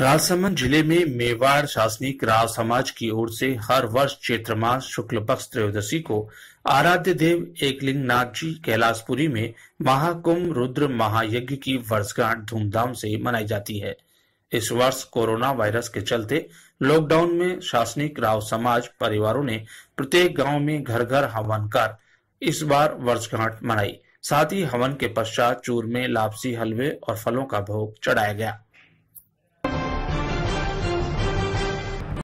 राजसमंद जिले में मेवाड़ शासनिक राव समाज की ओर से हर वर्ष चैत्र मास शुक्ल पक्ष त्रयोदशी को आराध्य देव एकलिंग नाथ जी कैलाशपुरी में महाकुंभ रुद्र महायज्ञ की वर्षगांठ धूमधाम से मनाई जाती है इस वर्ष कोरोना वायरस के चलते लॉकडाउन में शासनिक राव समाज परिवारों ने प्रत्येक गांव में घर घर हवन कर इस बार वर्षगांठ मनाई साथ ही हवन के पश्चात चूर में लापसी हलवे और फलों का भोग चढ़ाया गया